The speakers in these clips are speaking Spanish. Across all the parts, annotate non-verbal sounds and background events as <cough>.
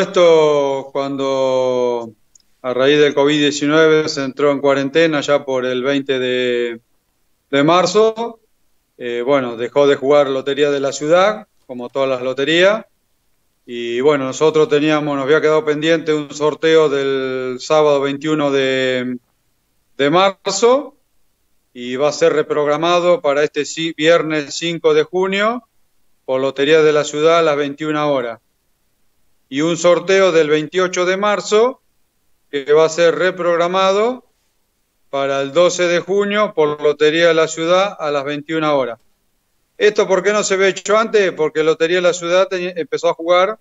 esto cuando a raíz del COVID-19 se entró en cuarentena ya por el 20 de, marzo. Eh, bueno, dejó de jugar Lotería de la Ciudad, como todas las loterías. Y bueno, nosotros teníamos, nos había quedado pendiente un sorteo del sábado 21 de, de marzo y va a ser reprogramado para este viernes 5 de junio por Lotería de la Ciudad a las 21 horas y un sorteo del 28 de marzo que va a ser reprogramado para el 12 de junio por Lotería de la Ciudad a las 21 horas. ¿Esto por qué no se ve hecho antes? Porque Lotería de la Ciudad empezó a jugar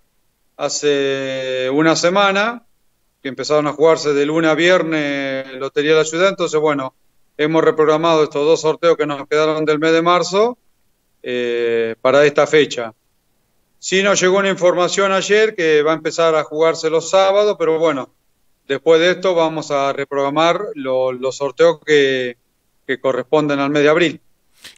hace una semana, que empezaron a jugarse de lunes a viernes Lotería de la Ciudad, entonces bueno, hemos reprogramado estos dos sorteos que nos quedaron del mes de marzo eh, para esta fecha. Sí nos llegó una información ayer que va a empezar a jugarse los sábados, pero bueno, después de esto vamos a reprogramar los sorteos que, corresponden al mes de abril.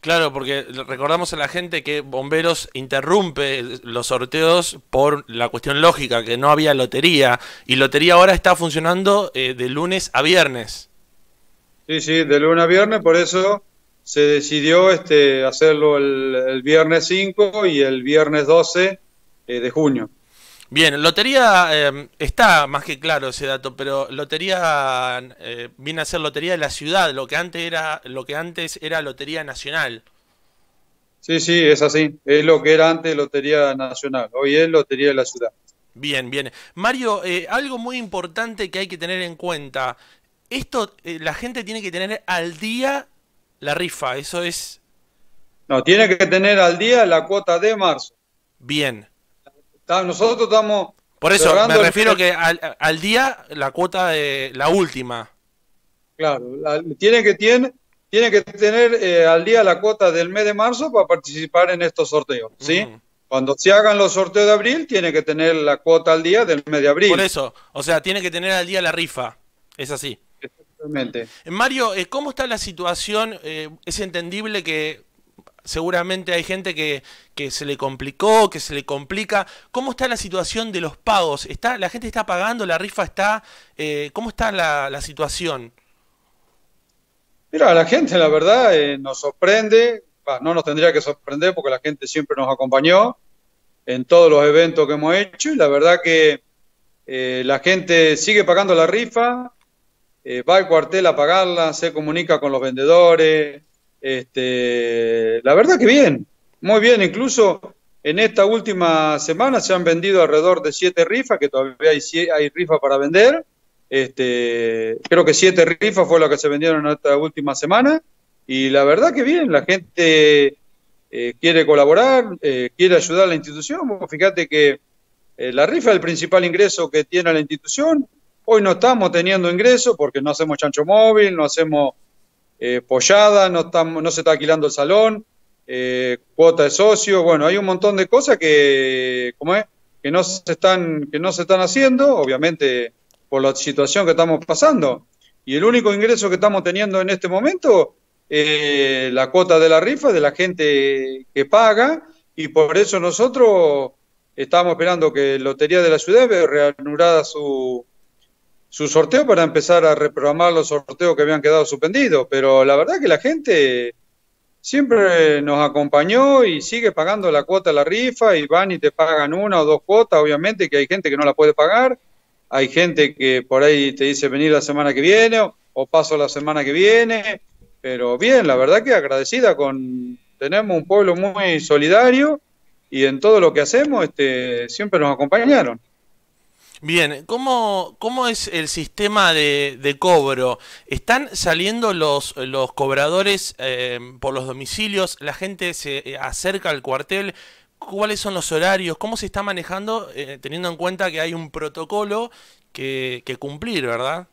Claro, porque recordamos a la gente que Bomberos interrumpe los sorteos por la cuestión lógica, que no había lotería, y lotería ahora está funcionando eh, de lunes a viernes. Sí, sí, de lunes a viernes, por eso se decidió este, hacerlo el, el viernes 5 y el viernes 12 eh, de junio. Bien, Lotería eh, está más que claro ese dato, pero Lotería eh, viene a ser Lotería de la Ciudad, lo que antes era, lo que antes era Lotería Nacional. Sí, sí, es así. Es lo que era antes Lotería Nacional, hoy es Lotería de la Ciudad. Bien, bien. Mario, algo muy importante que hay que tener en cuenta. Esto, la gente tiene que tener al día la rifa, eso es. No, tiene que tener al día la cuota de marzo. Bien. Nosotros estamos. Por eso, me refiero que al, día la cuota de la última. Claro, tiene que tiene, tiene que tener eh, al día la cuota del mes de marzo para participar en estos sorteos, ¿sí? Cuando se hagan los sorteos de abril, tiene que tener la cuota al día del mes de abril. Por eso, o sea, tiene que tener al día la rifa. Es así. Exactamente. Mario, eh, ¿cómo está la situación? Eh, es entendible que Seguramente hay gente que, se le complicó, que se le complica. ¿Cómo está la situación de los pagos? ¿Está, ¿La gente está pagando? ¿La rifa está? Eh, ¿Cómo está la, situación? Mira, la gente la verdad eh, nos sorprende. no nos tendría que sorprender porque la gente siempre nos acompañó en todos los eventos que hemos hecho y la verdad que eh, la gente sigue pagando la rifa, va al cuartel a pagarla, se comunica con los vendedores, este, la verdad que bien, muy bien. Incluso en esta última semana se han vendido alrededor de siete rifas, que todavía hay, hay rifas para vender. Este, creo que siete rifas fue lo que se vendieron en esta última semana. Y la verdad que bien, la gente eh, quiere colaborar, eh, quiere ayudar a la institución. Fíjate que eh, la rifa es el principal ingreso que tiene la institución. Hoy no estamos teniendo ingresos porque no hacemos chancho móvil, no hacemos eh, pollada, no, estamos, no se está alquilando el salón, eh, cuota de socio, bueno, hay un montón de cosas que, ¿cómo es? que no se están, que no se están haciendo, obviamente por la situación que estamos pasando. Y el único ingreso que estamos teniendo en este momento es eh, la cuota de la rifa, de la gente que paga, y por eso nosotros estamos esperando que Lotería de la Ciudad reanudada su, su sorteo para empezar a reprogramar los sorteos que habían quedado suspendidos, pero la verdad que la gente siempre nos acompañó y sigue pagando la cuota de la rifa y van y te pagan una o dos cuotas, obviamente que hay gente que no la puede pagar, hay gente que por ahí te dice venir la semana que viene o, paso la semana que viene, pero bien, la verdad que agradecida con tenemos un pueblo muy solidario y en todo lo que hacemos este siempre nos acompañaron. Bien, ¿cómo, es el sistema de, de cobro? ¿Están saliendo los, los cobradores eh, por los domicilios? ¿La gente se acerca al cuartel? ¿Cuáles son los horarios? ¿Cómo se está manejando eh, teniendo en cuenta que hay un protocolo que, cumplir, verdad?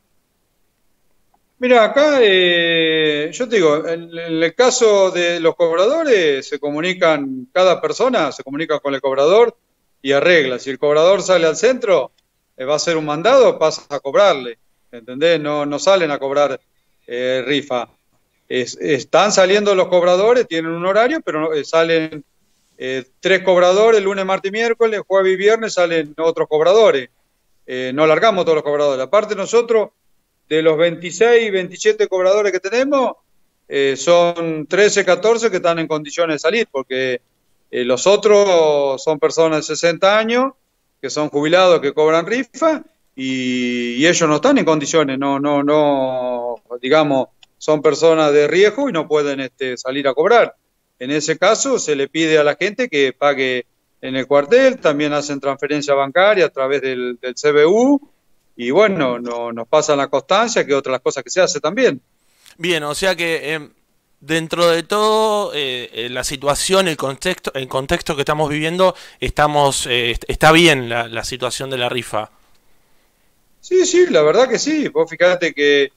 Mira, acá eh, yo te digo, en, en, el caso de los cobradores, se comunican, cada persona se comunica con el cobrador y arregla. Si el cobrador sale al centro, eh, va a ser un mandado, pasa a cobrarle. ¿Entendés? No, no salen a cobrar eh, rifa. están saliendo los cobradores, tienen un horario, pero eh, salen tres cobradores, lunes, martes y miércoles, jueves y viernes salen otros cobradores. no largamos todos los cobradores. Aparte nosotros, de los 26, 27 cobradores que tenemos, son 13, 14 que están en condiciones de salir, porque los otros son personas de 60 años que son jubilados, que cobran rifa, y, ellos no están en condiciones, no, no, no, digamos, son personas de riesgo y no pueden este, salir a cobrar. En ese caso se le pide a la gente que pague en el cuartel, también hacen transferencia bancaria a través del, CBU y bueno, nos pasan la constancia que otras cosas que se hace también. Bien, o sea que em, dentro de todo, eh, eh, la situación, el contexto, el contexto que estamos viviendo, estamos, eh, está bien la, situación de la rifa. Sí, sí, la verdad que sí. Vos fijate que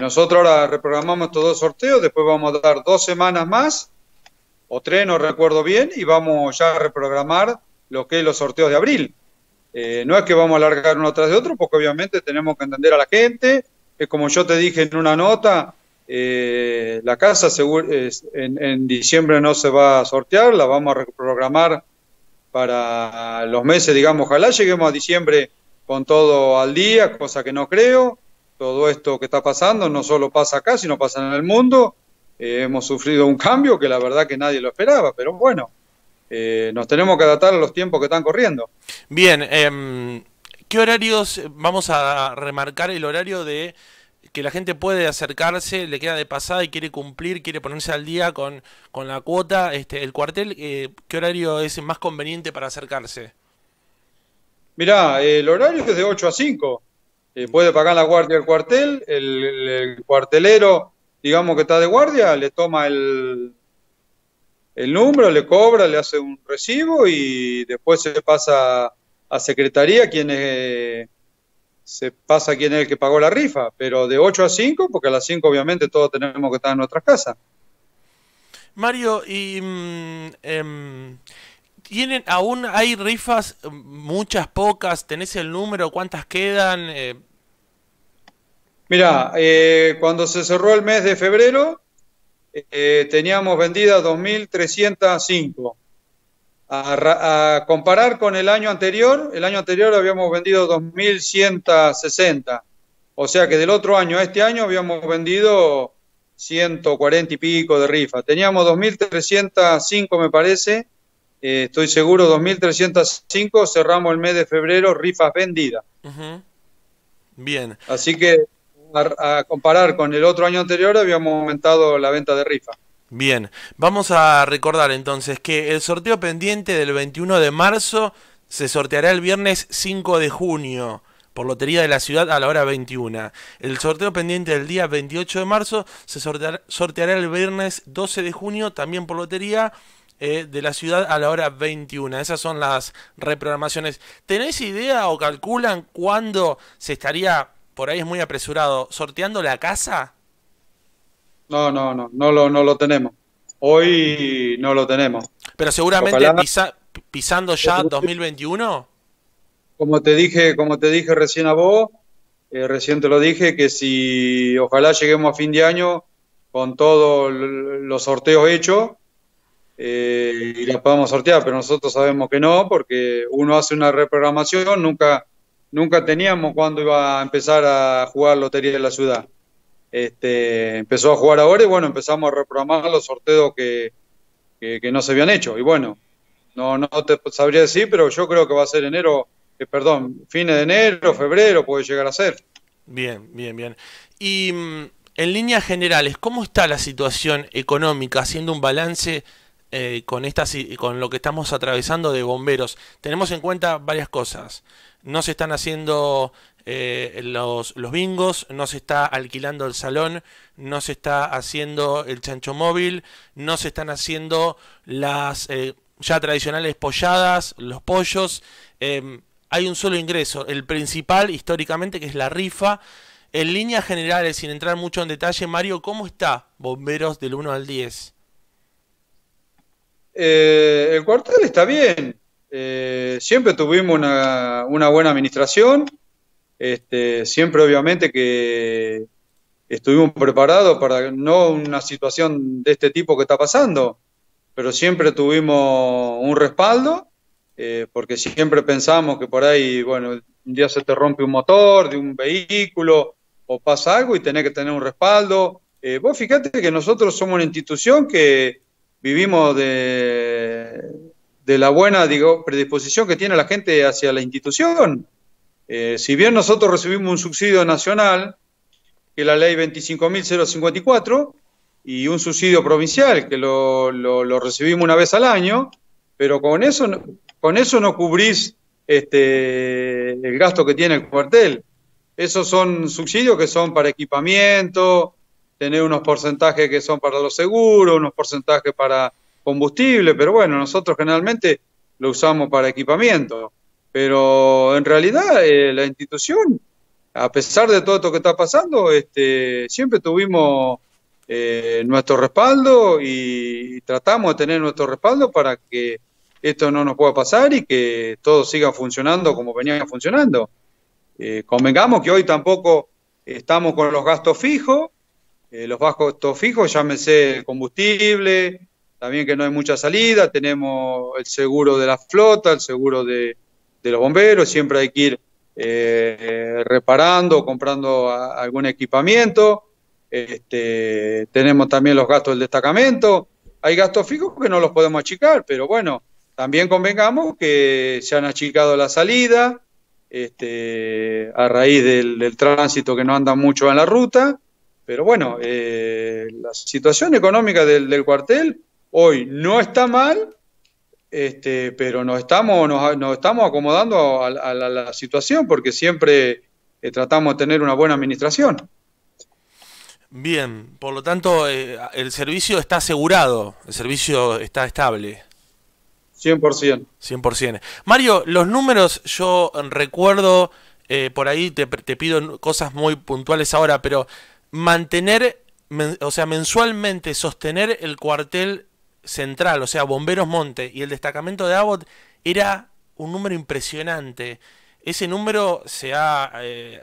nosotros ahora reprogramamos estos dos sorteos, después vamos a dar dos semanas más, o tres, no recuerdo bien, y vamos ya a reprogramar lo que es los sorteos de abril. no es que vamos a alargar uno tras de otro, porque obviamente tenemos que entender a la gente. que como yo te dije en una nota, eh, la casa en, diciembre no se va a sortear, la vamos a reprogramar para los meses, digamos, ojalá lleguemos a diciembre con todo al día, cosa que no creo. Todo esto que está pasando no solo pasa acá, sino pasa en el mundo. Eh, hemos sufrido un cambio que la verdad que nadie lo esperaba, pero bueno, eh, nos tenemos que adaptar a los tiempos que están corriendo. Bien, em, ¿qué horarios? Vamos a remarcar el horario de que la gente puede acercarse, le queda de pasada y quiere cumplir, quiere ponerse al día con, con la cuota, este, el cuartel, eh, ¿qué horario es más conveniente para acercarse? Mirá, el horario es de 8 a 5. Eh, puede pagar la guardia del cuartel, el, cuartelero, digamos que está de guardia, le toma el, el número, le cobra, le hace un recibo y después se pasa a secretaría, quien es se pasa quién es el que pagó la rifa, pero de 8 a 5, porque a las 5 obviamente todos tenemos que estar en nuestras casas. Mario, y mm, em, tienen aún hay rifas, mm, muchas, pocas, tenés el número, cuántas quedan. Eh, Mira, eh, cuando se cerró el mes de febrero eh, teníamos vendidas 2.305 a, comparar con el año anterior, el año anterior habíamos vendido 2.160, o sea que del otro año a este año habíamos vendido 140 y pico de rifa. Teníamos 2.305, me parece, eh, estoy seguro, 2.305, cerramos el mes de febrero, rifas vendidas. Bien. Así que a, a comparar con el otro año anterior habíamos aumentado la venta de rifas. Bien, vamos a recordar entonces que el sorteo pendiente del 21 de marzo se sorteará el viernes 5 de junio por Lotería de la Ciudad a la hora 21. El sorteo pendiente del día 28 de marzo se sorteará el viernes 12 de junio también por Lotería eh, de la Ciudad a la hora 21. Esas son las reprogramaciones. tenéis idea o calculan cuándo se estaría, por ahí es muy apresurado, sorteando la casa? No, no, no, no lo, no lo tenemos. Hoy no lo tenemos. Pero seguramente pisando ya 2021. Como te dije, como te dije recién a vos, eh, recién te lo dije, que si ojalá lleguemos a fin de año con todos los sorteos hechos eh, y la podamos sortear, pero nosotros sabemos que no, porque uno hace una reprogramación, nunca, nunca teníamos cuando iba a empezar a jugar Lotería de la Ciudad este, empezó a jugar ahora y bueno, empezamos a reprogramar los sorteos que, no se habían hecho. Y bueno, no, no te sabría decir, pero yo creo que va a ser enero, eh, perdón, fines de enero, febrero puede llegar a ser. Bien, bien, bien. Y mm, en líneas generales, ¿cómo está la situación económica haciendo un balance eh, con, estas, con lo que estamos atravesando de bomberos? Tenemos en cuenta varias cosas. No se están haciendo eh, los, bingos, no se está alquilando el salón, no se está haciendo el chancho móvil, no se están haciendo las eh, ya tradicionales polladas, los pollos. Em, hay un solo ingreso, el principal históricamente que es la rifa. En líneas generales, sin entrar mucho en detalle, Mario, ¿cómo está Bomberos del 1 al 10? Eh, el cuartel está bien. siempre tuvimos una, una buena administración este, siempre obviamente que estuvimos preparados para no una situación de este tipo que está pasando, pero siempre tuvimos un respaldo, eh, porque siempre pensamos que por ahí, bueno, un día se te rompe un motor de un vehículo o pasa algo y tenés que tener un respaldo. Eh, vos fíjate que nosotros somos una institución que vivimos de, de la buena digo, predisposición que tiene la gente hacia la institución. Eh, si bien nosotros recibimos un subsidio nacional, que es la ley 25.054, y un subsidio provincial, que lo, recibimos una vez al año, pero con eso, con eso no cubrís este, el gasto que tiene el cuartel. Esos son subsidios que son para equipamiento, tener unos porcentajes que son para los seguros, unos porcentajes para combustible, pero bueno, nosotros generalmente lo usamos para equipamiento. Pero en realidad eh, la institución, a pesar de todo esto que está pasando, este, siempre tuvimos eh, nuestro respaldo y tratamos de tener nuestro respaldo para que esto no nos pueda pasar y que todo siga funcionando como venía funcionando. Eh, convengamos que hoy tampoco estamos con los gastos fijos, los gastos fijos, llámese combustible, también que no hay mucha salida, tenemos el seguro de la flota, el seguro de, de los bomberos, siempre hay que ir eh, reparando, comprando algún equipamiento, este, tenemos también los gastos del destacamento, hay gastos fijos que no los podemos achicar, pero bueno, también convengamos que se han achicado la salida este, a raíz del, tránsito que no anda mucho en la ruta, pero bueno, eh, la situación económica del, cuartel hoy no está mal, este, pero nos estamos, nos, estamos acomodando a, la, situación porque siempre eh, tratamos de tener una buena administración. Bien, por lo tanto, eh, el servicio está asegurado, el servicio está estable. 100%. 100%. Mario, los números yo recuerdo, eh, por ahí te, pido cosas muy puntuales ahora, pero mantener, o sea, mensualmente sostener el cuartel central, o sea, Bomberos Monte, y el destacamento de Abbott era un número impresionante. Ese número se ha, eh,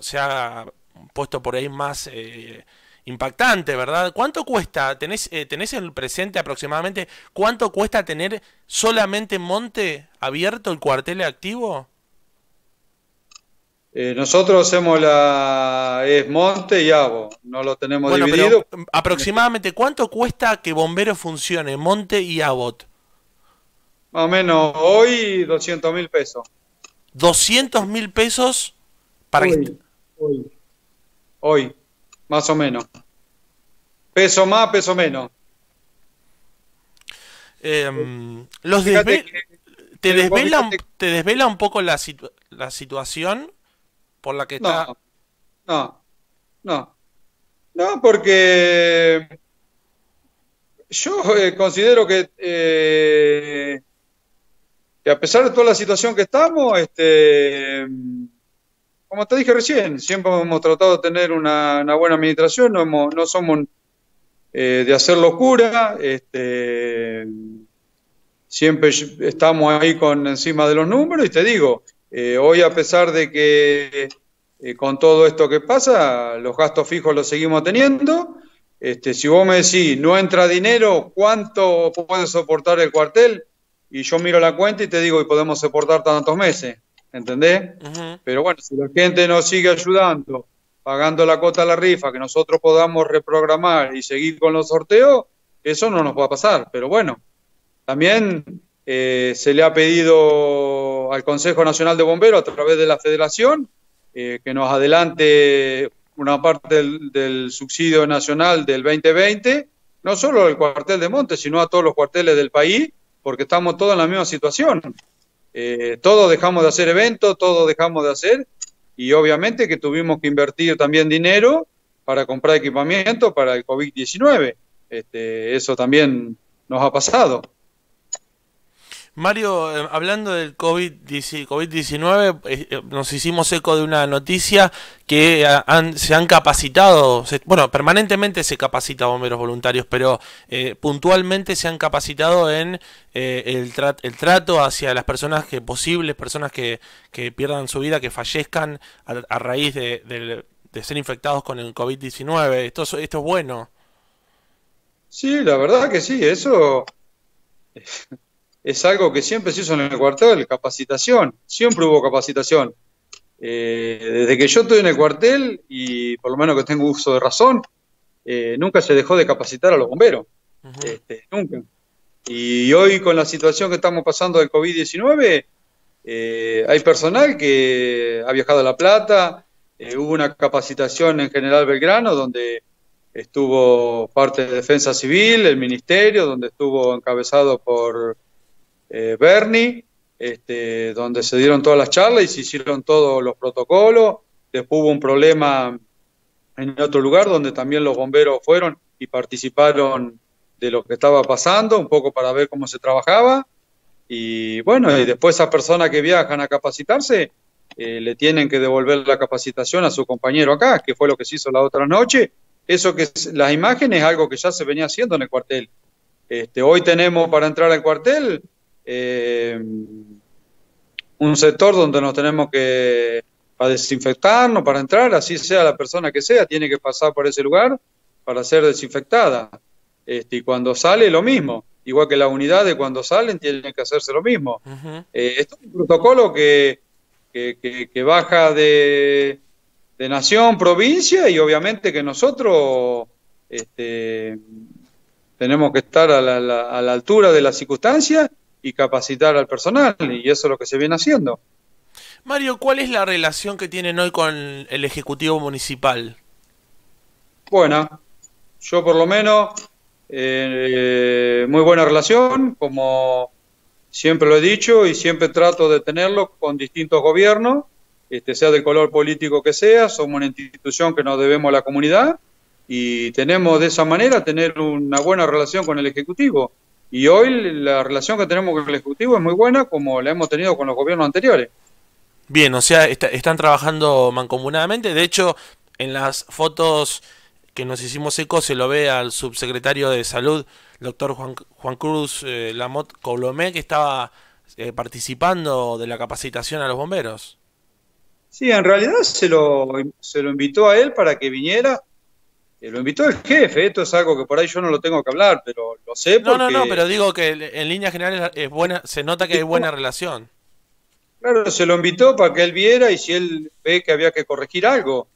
se ha puesto por ahí más eh, impactante, ¿verdad? ¿Cuánto cuesta? ¿Tenés, eh, ¿Tenés en el presente aproximadamente cuánto cuesta tener solamente Monte abierto el cuartel activo? Eh, nosotros hacemos la. es monte y agua, no lo tenemos dividido. Mm, aproximadamente, ¿cuánto cuesta que bombero funcione, monte y Abot? Más o menos hoy 200 mil pesos. 200 mil pesos para hoy, hoy, hoy. más o menos. Peso más, peso menos. Em, los ¿Te, desvela, ¿Te desvela un poco la, la situación? por la que está. No, no, no. porque yo eh, considero que, eh, a pesar de toda la situación que estamos, este, como te dije recién, siempre hemos tratado de tener una, buena administración, no, no somos eh, de hacer locura, este, siempre estamos ahí con encima de los números y te digo, eh, hoy, a pesar de que eh, con todo esto que pasa, los gastos fijos los seguimos teniendo. Este, si vos me decís, no entra dinero, ¿cuánto puede soportar el cuartel? Y yo miro la cuenta y te digo, y podemos soportar tantos meses, ¿entendés? Pero bueno, si la gente nos sigue ayudando, pagando la cuota a la rifa, que nosotros podamos reprogramar y seguir con los sorteos, eso no nos va a pasar. Pero bueno, también eh, se le ha pedido al Consejo Nacional de Bomberos a través de la Federación eh, que nos adelante una parte del, subsidio nacional del 2020, no solo al cuartel de Monte, sino a todos los cuarteles del país, porque estamos todos en la misma situación. Eh, todos dejamos de hacer eventos, todos dejamos de hacer, y obviamente que tuvimos que invertir también dinero para comprar equipamiento para el COVID-19. Este, eso también nos ha pasado. Mario, eh, hablando del COVID-19, eh, eh, nos hicimos eco de una noticia que se han capacitado, bueno, permanentemente se capacita bomberos voluntarios, pero puntualmente se han capacitado en el, trato hacia las personas que posibles, personas que, pierdan su vida, que fallezcan a, raíz de, ser infectados con el COVID-19. Esto, esto es bueno. Sí, la verdad que sí, eso es algo que siempre se hizo en el cuartel, capacitación, siempre hubo capacitación. Eh, desde que yo estoy en el cuartel y por lo menos que tengo uso de razón, eh, nunca se dejó de capacitar a los bomberos, este, nunca. Y hoy con la situación que estamos pasando del COVID-19, eh, hay personal que ha viajado a La Plata, hubo una capacitación en General Belgrano donde estuvo parte de Defensa Civil, el Ministerio, donde estuvo encabezado por eh, Bernie, este, donde se dieron todas las charlas y se hicieron todos los protocolos. Después hubo un problema en otro lugar donde también los bomberos fueron y participaron de lo que estaba pasando, un poco para ver cómo se trabajaba. Y bueno, y después esas personas que viajan a capacitarse eh, le tienen que devolver la capacitación a su compañero acá, que fue lo que se hizo la otra noche. Eso que las imágenes es algo que ya se venía haciendo en el cuartel. Este, hoy tenemos para entrar al cuartel eh, un sector donde nos tenemos que para desinfectarnos, para entrar, así sea la persona que sea, tiene que pasar por ese lugar para ser desinfectada. Este, y cuando sale, lo mismo. Igual que la unidad de cuando salen, tienen que hacerse lo mismo. Eh, esto es un protocolo que, baja de, de, nación, provincia, y obviamente que nosotros este, tenemos que estar a la, a la altura de las circunstancias y capacitar al personal, y eso es lo que se viene haciendo. Mario, ¿cuál es la relación que tienen hoy con el Ejecutivo Municipal? Bueno yo por lo menos, eh, muy buena relación, como siempre lo he dicho y siempre trato de tenerlo con distintos gobiernos, este, sea del color político que sea, somos una institución que nos debemos a la comunidad y tenemos de esa manera tener una buena relación con el Ejecutivo. Y hoy la relación que tenemos con el Ejecutivo es muy buena, como la hemos tenido con los gobiernos anteriores. Bien, o sea, están trabajando mancomunadamente. De hecho, en las fotos que nos hicimos eco se lo ve al subsecretario de Salud, doctor Juan, Juan Cruz eh, Lamot Colomé, que estaba eh, participando de la capacitación a los bomberos. Sí, en realidad se lo, se lo invitó a él para que viniera eh, lo invitó el jefe, esto es algo que por ahí yo no lo tengo que hablar, pero lo sé No, no, no, pero digo que en línea general es buena, se nota que hay buena relación. Claro, se lo invitó para que él viera y si él ve que había que corregir algo,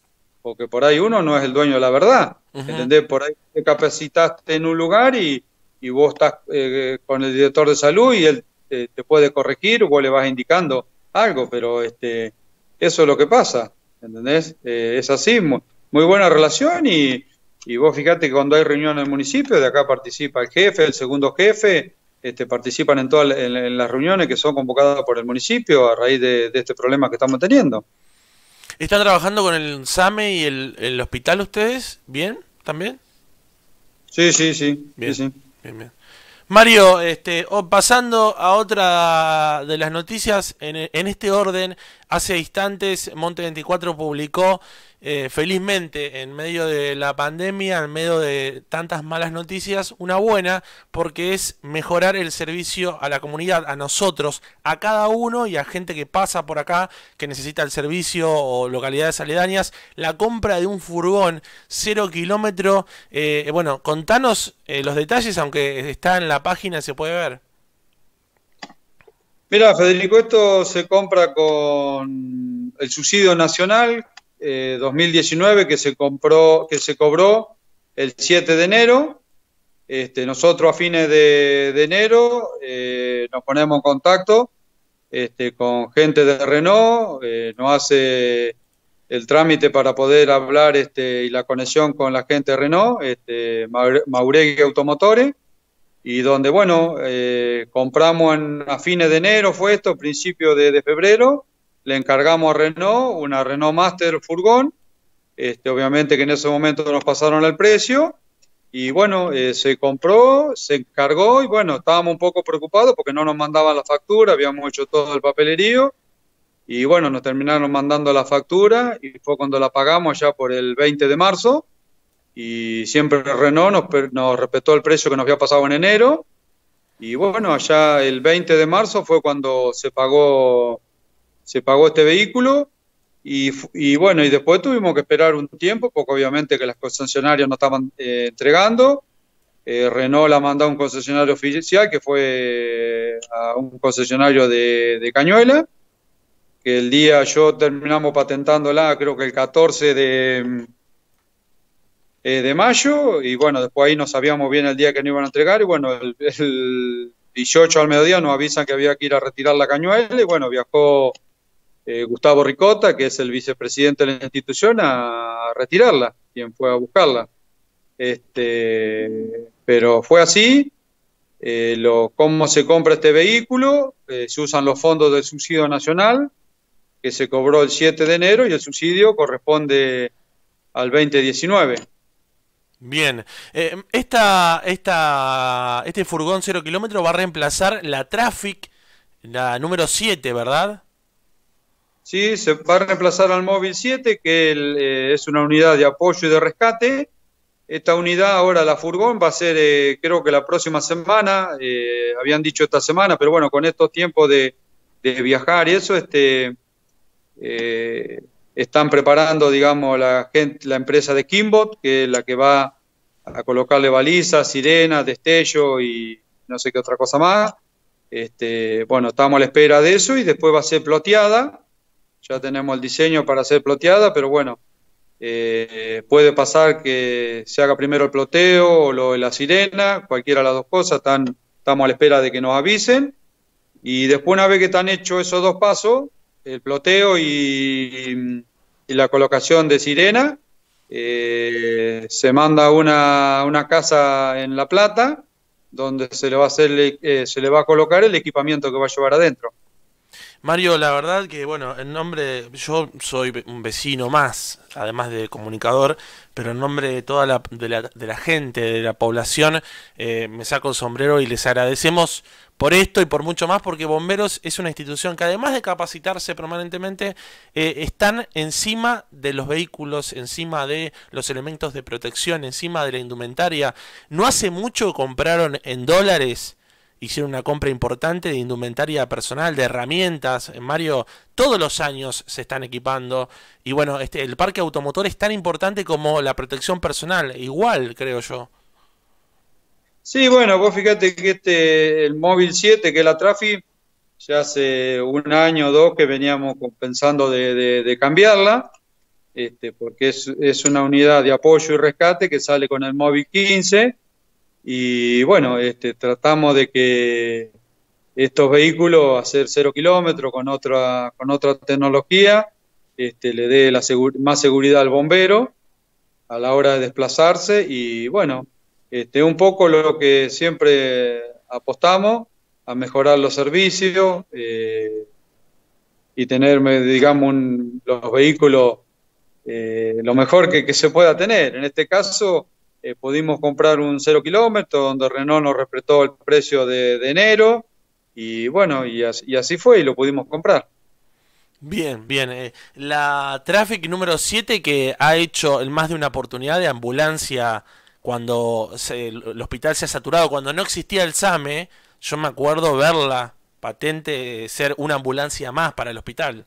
porque por ahí uno no es el dueño de la verdad, ¿entendés? Por ahí te capacitaste en un lugar y, y vos estás eh, con el director de salud y él te, puede corregir, o vos le vas indicando algo, pero este eso es lo que pasa, ¿entendés? Eh, es así, muy buena relación y y vos fíjate que cuando hay reunión en el municipio, de acá participa el jefe, el segundo jefe, este, participan en todas las reuniones que son convocadas por el municipio a raíz de, este problema que estamos teniendo. ¿Están trabajando con el SAME y el, hospital ustedes? ¿Bien? ¿También? Sí, sí, sí. Bien, bien, Mario, este, pasando a otra de las noticias, en, en este orden, hace instantes Monte 24 publicó eh, felizmente en medio de la pandemia, en medio de tantas malas noticias, una buena, porque es mejorar el servicio a la comunidad, a nosotros, a cada uno y a gente que pasa por acá, que necesita el servicio o localidades aledañas, la compra de un furgón cero kilómetro. Eh, bueno, contanos eh, los detalles, aunque está en la página, se puede ver. Mira, Federico, esto se compra con el subsidio nacional 2019 eh, que se, compró, que se cobró el 7 de enero. Este, nosotros a fines de, enero eh, nos ponemos en contacto este, con gente de Renault, eh, nos hace el trámite para poder hablar este, y la conexión con la gente de Renault, este, Mauregui Automotores, y donde, bueno, compramos a fines de enero, fue esto, principio de febrero, le encargamos a Renault una Renault Master furgón, este, obviamente que en ese momento nos pasaron el precio y bueno, eh, se compró, se encargó y bueno, estábamos un poco preocupados porque no nos mandaban la factura, habíamos hecho todo el papelerío y bueno, nos terminaron mandando la factura y fue cuando la pagamos ya por el 20 de marzo y siempre Renault nos, nos respetó el precio que nos había pasado en enero y bueno, allá el 20 de marzo fue cuando se pagó se pagó este vehículo y, bueno, y después tuvimos que esperar un tiempo, porque obviamente que las concesionarias no estaban eh, entregando. Eh, Renault la mandó a un concesionario oficial, que fue eh, a un concesionario de, Cañuela, que el día yo terminamos patentándola, creo que el 14 de, mm, de mayo, y bueno, después ahí no sabíamos bien el día que no iban a entregar, y bueno, el, el 18 al mediodía nos avisan que había que ir a retirar la Cañuela, y bueno, viajó eh, Gustavo Ricota, que es el vicepresidente de la institución, a retirarla, quien fue a buscarla. Este, pero fue así. Eh, lo, cómo se compra este vehículo, eh, se usan los fondos del subsidio nacional, que se cobró el 7 de enero, y el subsidio corresponde al 2019. Bien, esta, esta, este furgón cero kilómetro va a reemplazar la Traffic, la número 7, ¿verdad? ¿sí? Se va a reemplazar al móvil 7, que eh, es una unidad de apoyo y de rescate. Esta unidad ahora, la furgón, va a ser, eh, creo que la próxima semana, eh, habían dicho esta semana, pero bueno, con estos tiempos de, viajar y eso, este, están preparando, digamos, la, la empresa de Kimbot, que es la que va a colocarle balizas, sirenas, destello y no sé qué otra cosa más. Este, bueno, estamos a la espera de eso y después va a ser ploteada ya tenemos el diseño para hacer ploteada, pero bueno, eh, puede pasar que se haga primero el ploteo o lo de la sirena, cualquiera de las dos cosas, estamos a la espera de que nos avisen. Y después, una vez que están hechos esos dos pasos, el ploteo y, la colocación de sirena, eh, se manda una, una casa en La Plata, donde se le va a eh, se le va a colocar el equipamiento que va a llevar adentro. Mario, la verdad que, bueno, en nombre, yo soy un vecino más, además de comunicador, pero en nombre de toda la, de la, gente, de la población, eh, me saco el sombrero y les agradecemos por esto y por mucho más, porque Bomberos es una institución que además de capacitarse permanentemente, eh, están encima de los vehículos, encima de los elementos de protección, encima de la indumentaria. No hace mucho compraron en dólares hicieron una compra importante de indumentaria personal, de herramientas. Mario, todos los años se están equipando. Y bueno, este, el parque automotor es tan importante como la protección personal, igual creo yo. Sí, bueno, vos fíjate que este, el móvil 7, que es la Trafi, ya hace un año o dos que veníamos pensando de, cambiarla, este, porque es, es, una unidad de apoyo y rescate que sale con el móvil 15 y bueno, este, tratamos de que estos vehículos, hacer cero kilómetros con otra, con otra tecnología, este, le dé la más seguridad al bombero a la hora de desplazarse y bueno, este, un poco lo que siempre apostamos a mejorar los servicios eh, y tener, digamos, los vehículos eh, lo mejor que, se pueda tener. En este caso, eh, pudimos comprar un cero kilómetro donde Renault nos respetó el precio de, de enero y bueno, y, así fue y lo pudimos comprar. Bien, bien. Eh, la Traffic número 7 que ha hecho en más de una oportunidad de ambulancia cuando el hospital se ha saturado, cuando no existía el SAME, yo me acuerdo verla patente eh, ser una ambulancia más para el hospital.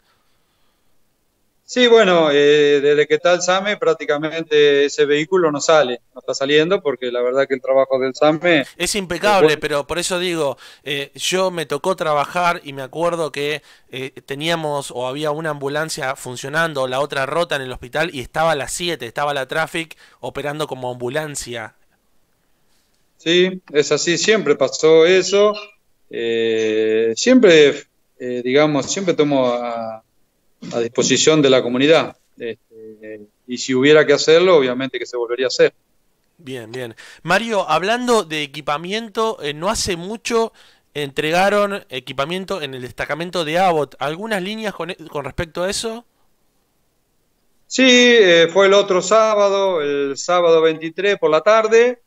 Sí, bueno, eh, desde que tal SAME prácticamente ese vehículo no sale, no está saliendo porque la verdad que el trabajo del SAME... Es impecable, pero por eso digo, eh, yo me tocó trabajar y me acuerdo que eh, teníamos o había una ambulancia funcionando, la otra rota en el hospital y estaba a las 7, estaba la traffic operando como ambulancia. Sí, es así, siempre pasó eso, siempre, digamos, siempre tomo a a disposición de la comunidad. Este, y si hubiera que hacerlo, obviamente que se volvería a hacer. Bien, bien. Mario, hablando de equipamiento, eh, no hace mucho entregaron equipamiento en el destacamento de Abbott. ¿Algunas líneas con, e-, respecto a eso? Sí, eh, fue el otro sábado, el sábado 23 por la tarde.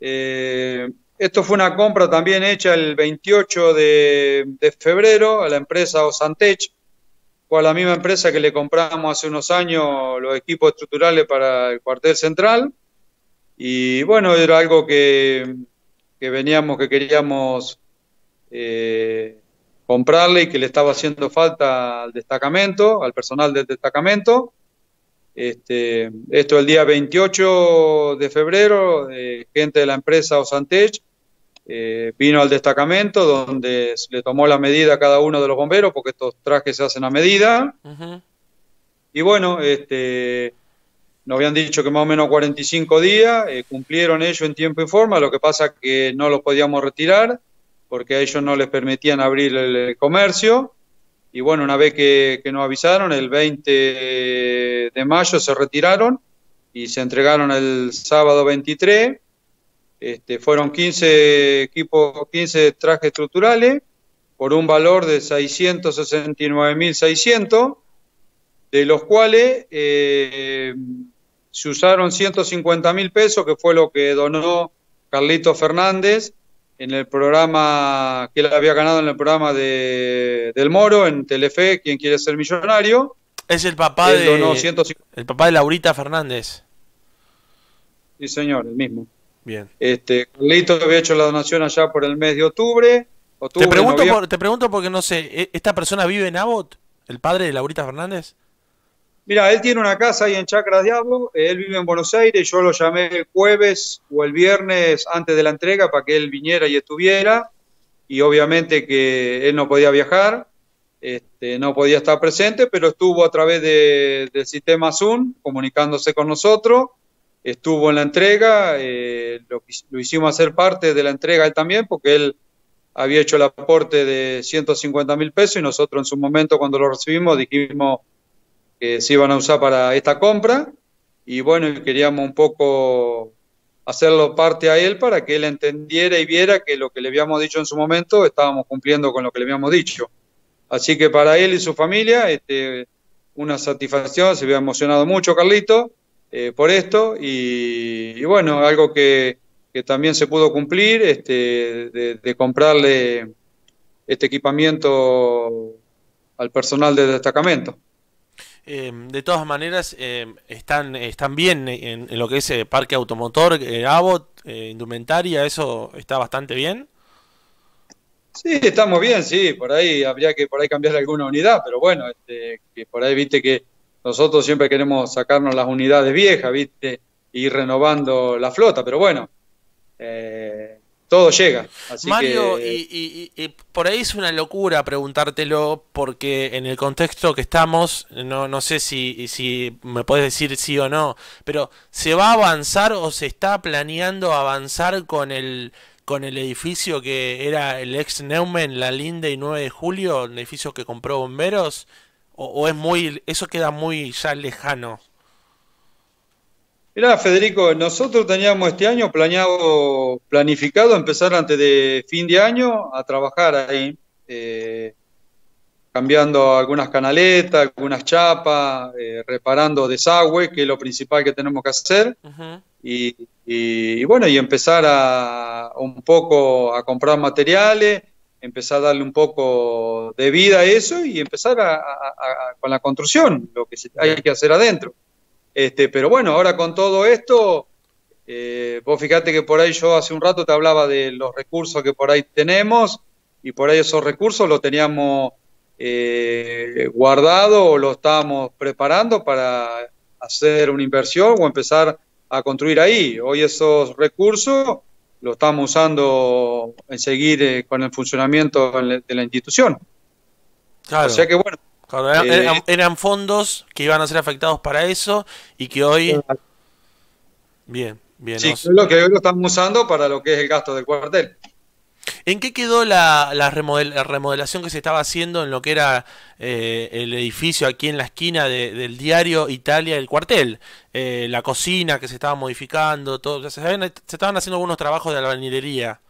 Eh, esto fue una compra también hecha el 28 de, de febrero a la empresa Osantech, a la misma empresa que le compramos hace unos años los equipos estructurales para el cuartel central. Y bueno, era algo que, veníamos, que queríamos eh, comprarle y que le estaba haciendo falta al destacamento, al personal del destacamento. Este, esto el día 28 de febrero, eh, gente de la empresa Osantech eh, vino al destacamento donde se le tomó la medida a cada uno de los bomberos, porque estos trajes se hacen a medida. Y bueno, este, nos habían dicho que más o menos 45 días, eh, cumplieron ellos en tiempo y forma, lo que pasa que no los podíamos retirar porque a ellos no les permitían abrir el, comercio. Y bueno, una vez que, que nos avisaron, el 20 de mayo se retiraron y se entregaron el sábado 23 este, fueron 15 equipos, 15 trajes estructurales por un valor de 669.600, de los cuales eh, se usaron 150.000 pesos, que fue lo que donó Carlito Fernández en el programa que él había ganado en el programa de, del Moro en Telefe, quien quiere ser millonario. Es el papá de el papá de Laurita Fernández. Sí, señor, el mismo. Bien. Este, Carlito había hecho la donación allá por el mes de octubre. te, pregunto te porque no sé, ¿e, ¿esta persona vive en Abbott? ¿El padre de Laurita Fernández? Mira, él tiene una casa ahí en Chacras Diablo, él vive en Buenos Aires, yo lo llamé el jueves o el viernes antes de la entrega para que él viniera y estuviera, y obviamente que él no podía viajar, este, no podía estar presente, pero estuvo a través del sistema Zoom comunicándose con nosotros, estuvo en la entrega, eh, lo, hicimos hacer parte de la entrega él también, porque él había hecho el aporte de 150 mil pesos y nosotros en su momento cuando lo recibimos dijimos que se iban a usar para esta compra y bueno, queríamos un poco hacerlo parte a él para que él entendiera y viera que lo que le habíamos dicho en su momento estábamos cumpliendo con lo que le habíamos dicho. Así que para él y su familia, este, una satisfacción, se había emocionado mucho Carlito, eh, por esto y, bueno, algo que, que también se pudo cumplir, este, de, comprarle este equipamiento al personal del destacamento. Em, de todas maneras, em, están, están bien en, lo que es eh, parque automotor, eh, Abbott, indumentaria, eso está bastante bien. Sí, estamos bien, sí, por ahí habría que por ahí cambiar alguna unidad, pero bueno, este, que por ahí viste que nosotros siempre queremos sacarnos las unidades viejas, ¿viste? Y ir renovando la flota, pero bueno, eh, todo llega. Mario, y, por ahí es una locura preguntártelo, porque en el contexto que estamos, no, no sé si, si me puedes decir sí o no, pero ¿se va a avanzar o se está planeando avanzar con el con el edificio que era el ex Neumann, la linda y 9 de julio, el edificio que compró bomberos? o, es muy, eso queda muy ya lejano. Mira Federico, nosotros teníamos este año planeado, planificado empezar antes de fin de año a trabajar ahí, eh, cambiando algunas canaletas, algunas chapas, eh, reparando desagüe, que es lo principal que tenemos que hacer, y, y, bueno, y empezar a un poco a comprar materiales empezar a darle un poco de vida a eso y empezar con la construcción, lo que hay que hacer adentro. Este, pero bueno, ahora con todo esto, eh, vos fijate que por ahí yo hace un rato te hablaba de los recursos que por ahí tenemos y por ahí esos recursos los teníamos guardado eh, guardados o lo estábamos preparando para hacer una inversión o empezar a construir ahí. Hoy esos recursos lo estamos usando en seguir eh, con el funcionamiento de la institución. O sea que bueno. Eh, eran, fondos que iban a ser afectados para eso y que hoy... Bien, bien. Sí, es lo que hoy lo estamos usando para lo que es el gasto del cuartel. ¿En qué quedó la, remodelación que se estaba haciendo en lo que era eh, el edificio aquí en la esquina del diario Italia el cuartel? Eh, la cocina que se estaba modificando, se, estaban haciendo algunos trabajos de albañilería.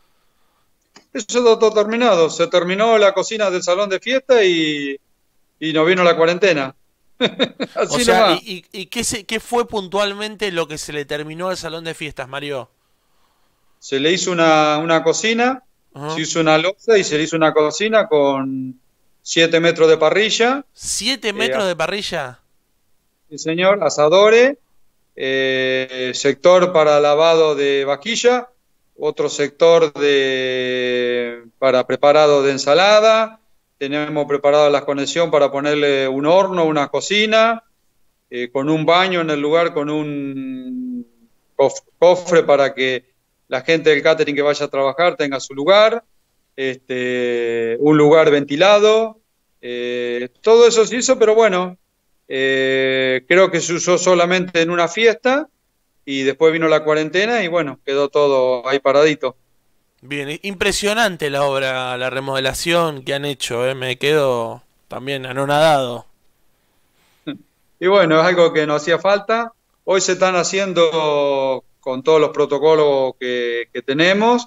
Eso está todo terminado. Se terminó la cocina del salón de fiesta y, y nos vino la cuarentena. <laughs> o sea, ¿y, qué, fue puntualmente lo que se le terminó al salón de fiestas, Mario? Se le hizo una cocina, se hizo una losa y se hizo una cocina con 7 metros de parrilla. ¿7 eh, metros de parrilla? Sí, señor, asadores, eh, sector para lavado de vaquilla, otro sector de, para preparado de ensalada, tenemos preparado la conexión para ponerle un horno, una cocina, eh, con un baño en el lugar, con un cofre para que la gente del catering que vaya a trabajar tenga su lugar, este, un lugar ventilado, eh, todo eso se hizo, pero bueno, eh, creo que se usó solamente en una fiesta y después vino la cuarentena y bueno, quedó todo ahí paradito. Bien, impresionante la obra, la remodelación que han hecho, eh, me quedo también anonadado. Y bueno, es algo que no hacía falta. Hoy se están haciendo con todos los protocolos que, tenemos.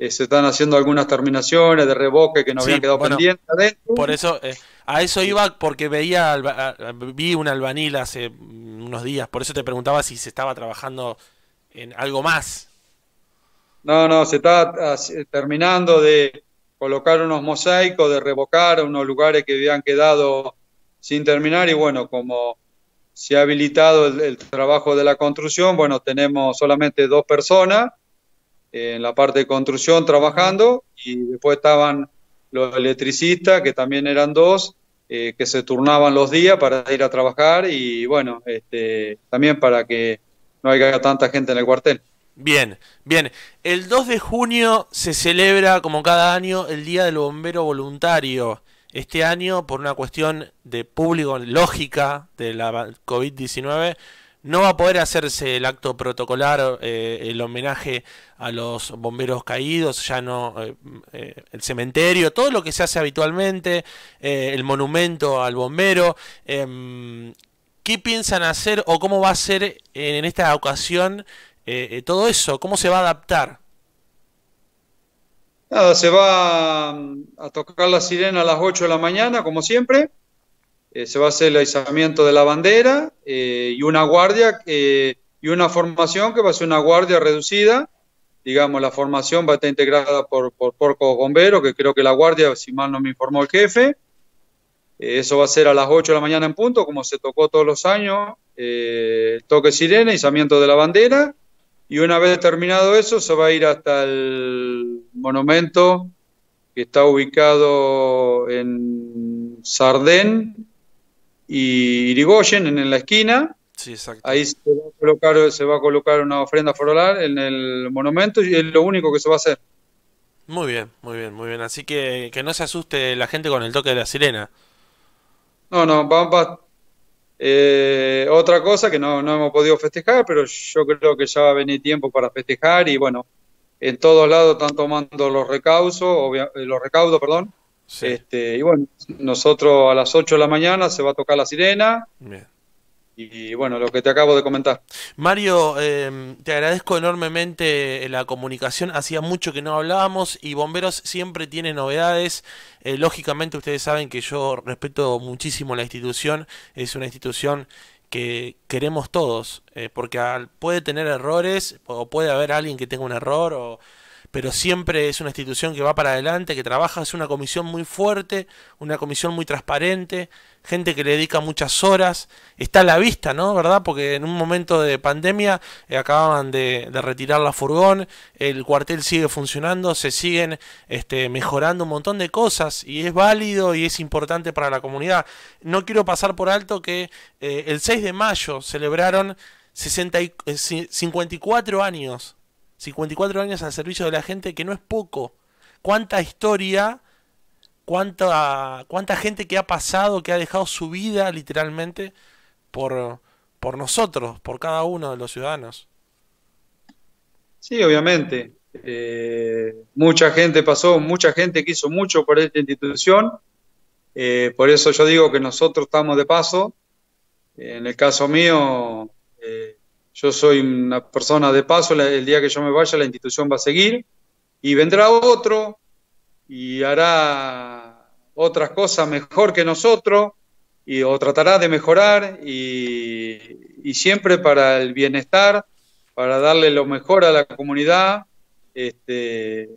Eh, se están haciendo algunas terminaciones de revoque que no habían quedado pendientes Por eso, eh, a eso iba porque veía, vi un albanil hace unos días, por eso te preguntaba si se estaba trabajando en algo más. No, no, se está eh, terminando de colocar unos mosaicos, de revocar unos lugares que habían quedado sin terminar y bueno, como se ha habilitado el, trabajo de la construcción. Bueno, tenemos solamente dos personas en la parte de construcción trabajando y después estaban los electricistas, que también eran dos, eh, que se turnaban los días para ir a trabajar y bueno, este, también para que no haya tanta gente en el cuartel. Bien, bien. El 2 de junio se celebra, como cada año, el Día del Bombero Voluntario. Este año, por una cuestión de público lógica de la COVID-19, no va a poder hacerse el acto protocolar, eh, el homenaje a los bomberos caídos, ya no eh, eh, el cementerio, todo lo que se hace habitualmente, el monumento al bombero. Em, ¿Qué piensan hacer o cómo va a ser en esta ocasión todo eso? ¿Cómo se va a adaptar? Nada, se va mm, a tocar la sirena a las 8 de la mañana, como siempre. Eh, se va a hacer el aislamiento de la bandera eh, y una guardia eh, y una formación que va a ser una guardia reducida. Digamos, la formación va a estar integrada por, por porcos bomberos, que creo que la guardia, si mal no me informó el jefe. eso va a ser a las 8 de la mañana en punto, como se tocó todos los años. toque sirena, izamiento de la bandera y una vez terminado eso, se va a ir hasta el monumento que está ubicado en Sardén y Irigoyen, en, la esquina. Sí, Ahí se va, a colocar, una ofrenda floral en el monumento y es lo único que se va a hacer. Muy bien, muy bien, muy bien. Así que que no se asuste la gente con el toque de la sirena. No, no, va, a eh, otra cosa que no, hemos podido festejar, pero yo creo que ya va a venir tiempo para festejar y bueno, en todos lados están tomando los recaudos eh, los recaudos, perdón. Este, y bueno, nosotros a las 8 de la mañana se va a tocar la sirena. Bien y bueno, lo que te acabo de comentar. Mario, em, te agradezco enormemente eh, la comunicación, hacía mucho que no hablábamos y Bomberos siempre tiene novedades, eh, lógicamente ustedes saben que yo respeto muchísimo la institución, es una institución que queremos todos, eh, porque puede tener errores o puede haber alguien que tenga un error o pero siempre es una institución que va para adelante, que trabaja, es una comisión muy fuerte, una comisión muy transparente, gente que le dedica muchas horas, está a la vista, ¿no? ¿Verdad? Porque en un momento de pandemia acaban eh, acababan de, retirar la furgón, el cuartel sigue funcionando, se siguen este, mejorando un montón de cosas y es válido y es importante para la comunidad. No quiero pasar por alto que eh, el 6 de mayo celebraron y, 54 eh, años 54 años al servicio de la gente, que no es poco. Cuánta historia, cuánta, cuánta gente que ha pasado, que ha dejado su vida literalmente por, por nosotros, por cada uno de los ciudadanos. Sí, obviamente. Eh, mucha gente pasó, mucha gente que hizo mucho por esta institución. Eh, por eso yo digo que nosotros estamos de paso. Eh, en el caso mío, yo soy una persona de paso, el día que yo me vaya la institución va a seguir y vendrá otro y hará otras cosas mejor que nosotros y, o tratará de mejorar y, siempre para el bienestar, para darle lo mejor a la comunidad. Este,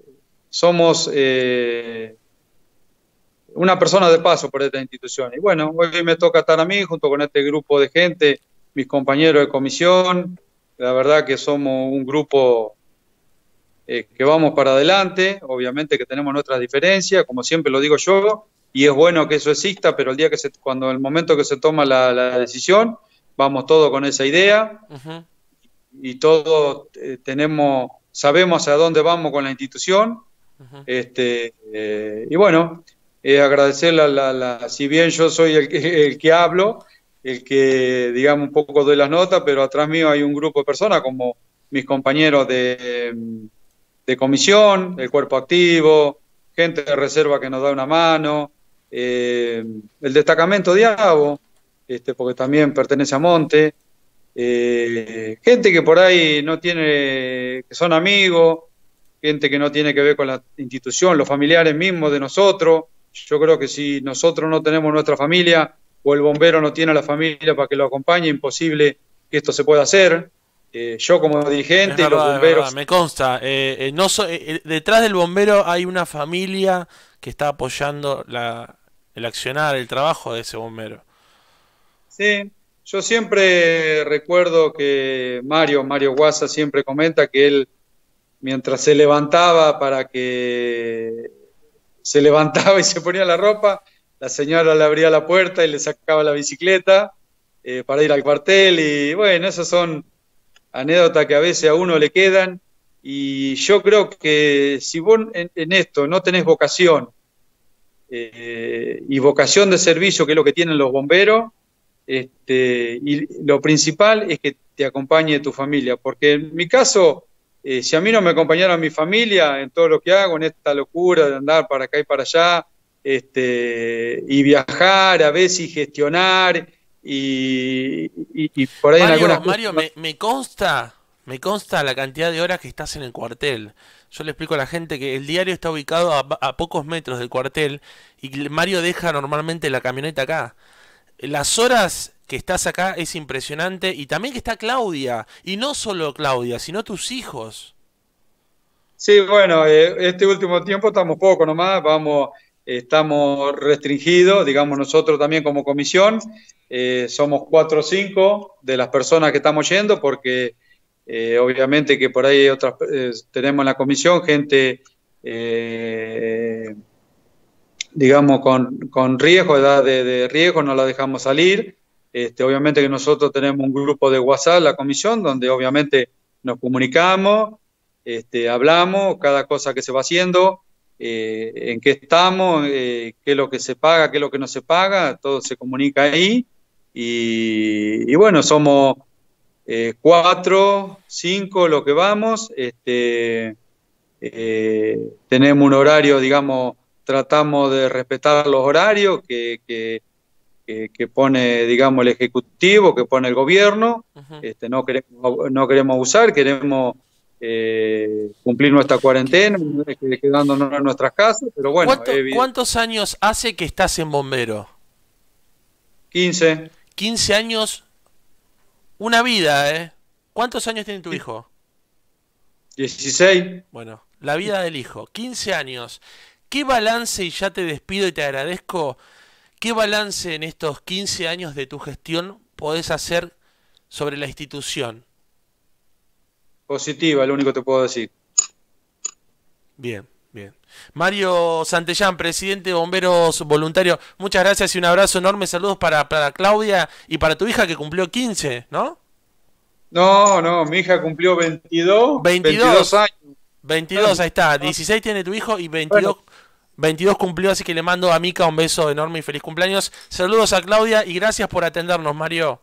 somos eh, una persona de paso por esta institución. Y bueno, hoy me toca estar a mí junto con este grupo de gente mis compañeros de comisión, la verdad que somos un grupo eh, que vamos para adelante, obviamente que tenemos nuestras diferencias, como siempre lo digo yo, y es bueno que eso exista, pero el día que se, cuando el momento que se toma la, decisión, vamos todos con esa idea y todos eh, tenemos, sabemos hacia dónde vamos con la institución, este, eh, y bueno, agradecerle si bien yo soy el, el que hablo, el que, digamos, un poco doy las notas, pero atrás mío hay un grupo de personas como mis compañeros de, comisión, el cuerpo activo, gente de reserva que nos da una mano, eh, el destacamento Diabo, este, porque también pertenece a Monte, eh, gente que por ahí no tiene, que son amigos, gente que no tiene que ver con la institución, los familiares mismos de nosotros. Yo creo que si nosotros no tenemos nuestra familia, o el bombero no tiene a la familia para que lo acompañe, imposible que esto se pueda hacer. Eh, yo como dirigente, y los bomberos... Me consta, eh, eh, no detrás del bombero hay una familia que está apoyando la, el accionar, el trabajo de ese bombero. Sí, yo siempre recuerdo que Mario, Mario Guasa siempre comenta que él, mientras se levantaba para que se levantaba y se ponía la ropa, la señora le abría la puerta y le sacaba la bicicleta eh, para ir al cuartel y bueno, esas son anécdotas que a veces a uno le quedan y yo creo que si vos en, esto no tenés vocación eh, y vocación de servicio que es lo que tienen los bomberos, este, y lo principal es que te acompañe tu familia, porque en mi caso, eh, si a mí no me acompañara mi familia en todo lo que hago, en esta locura de andar para acá y para allá, este, y viajar a veces y gestionar y, por ahí Mario, en Mario, me, consta, me consta la cantidad de horas que estás en el cuartel. Yo le explico a la gente que el diario está ubicado a, pocos metros del cuartel y Mario deja normalmente la camioneta acá. Las horas que estás acá es impresionante y también que está Claudia, y no solo Claudia, sino tus hijos. Sí, bueno, eh, este último tiempo estamos poco nomás, vamos estamos restringidos, digamos nosotros también como comisión, eh, somos cuatro o cinco de las personas que estamos yendo, porque eh, obviamente que por ahí otras, eh, tenemos en la comisión gente, digamos, con, riesgo, edad de, riesgo, no la dejamos salir. Este, obviamente que nosotros tenemos un grupo de WhatsApp, la comisión, donde obviamente nos comunicamos, este, hablamos, cada cosa que se va haciendo, eh, en qué estamos, eh, qué es lo que se paga, qué es lo que no se paga, todo se comunica ahí. Y, bueno, somos eh, cuatro, cinco lo que vamos. Este, tenemos un horario, digamos, tratamos de respetar los horarios que, pone, digamos, el Ejecutivo, que pone el gobierno. Este, no, queremos, no queremos abusar, queremos eh, cumplir nuestra cuarentena, eh, quedándonos en nuestras casas, pero bueno. ¿Cuántos años hace que estás en bombero? 15. 15 años, una vida, ¿eh? ¿Cuántos años tiene tu hijo? 16. Bueno, la vida del hijo, 15 años. ¿Qué balance, y ya te despido y te agradezco, qué balance en estos 15 años de tu gestión podés hacer sobre la institución? Positiva, lo único que te puedo decir. Bien, bien. Mario Santellán, presidente de Bomberos Voluntarios, muchas gracias y un abrazo enorme. Saludos para, Claudia y para tu hija que cumplió 15, ¿no? No, no, mi hija cumplió 22, 22, años. 22, ahí está. 16 ah. tiene tu hijo y 22, cumplió, así que le mando a Mica un beso enorme y feliz cumpleaños. Saludos a Claudia y gracias por atendernos, Mario.